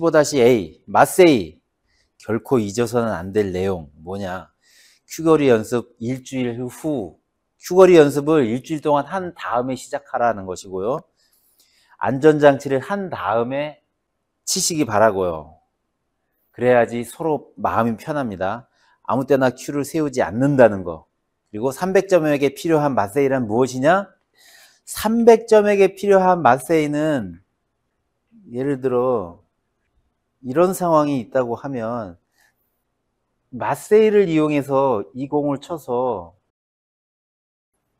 15-A, 마세이. 결코 잊어서는 안 될 내용. 뭐냐. 큐거리 연습 일주일 후. 큐거리 연습을 일주일 동안 한 다음에 시작하라는 것이고요. 안전장치를 한 다음에 치시기 바라고요. 그래야지 서로 마음이 편합니다. 아무 때나 큐를 세우지 않는다는 거. 그리고 300점에게 필요한 마세이란 무엇이냐? 300점에게 필요한 마세이는 예를 들어 이런 상황이 있다고 하면 마세이를 이용해서 이 공을 쳐서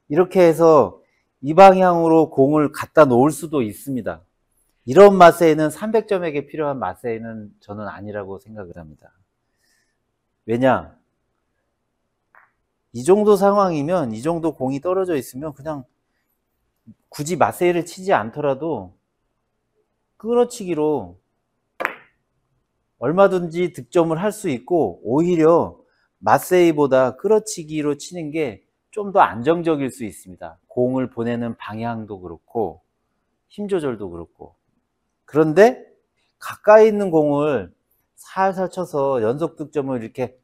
이렇게 해서 이 방향으로 공을 갖다 놓을 수도 있습니다. 이런 마세이는 300점에게 필요한 마세이는 저는 아니라고 생각을 합니다. 왜냐? 이 정도 상황이면 이 정도 공이 떨어져 있으면 그냥 굳이 마세이를 치지 않더라도 끌어치기로 얼마든지 득점을 할 수 있고 오히려 마세이보다 끌어치기로 치는 게 좀 더 안정적일 수 있습니다. 공을 보내는 방향도 그렇고 힘 조절도 그렇고 그런데 가까이 있는 공을 살살 쳐서 연속 득점을 이렇게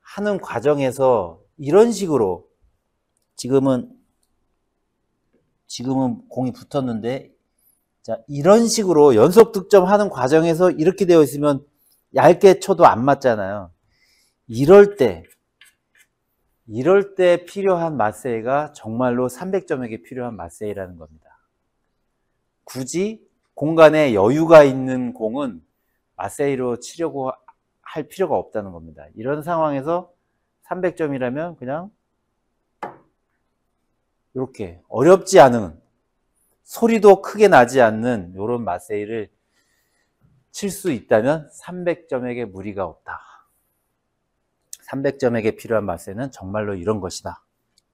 하는 과정에서 이런 식으로 지금은 지금은 공이 붙었는데 자, 이런 식으로 연속 득점하는 과정에서 이렇게 되어 있으면 얇게 쳐도 안 맞잖아요. 이럴 때, 이럴 때 필요한 마세이가 정말로 300점에게 필요한 마세이라는 겁니다. 굳이 공간에 여유가 있는 공은 마세이로 치려고 할 필요가 없다는 겁니다. 이런 상황에서 300점이라면 그냥 이렇게 어렵지 않은 소리도 크게 나지 않는 이런 마세이를 칠 수 있다면 300점에게 무리가 없다. 300점에게 필요한 마세는 정말로 이런 것이다.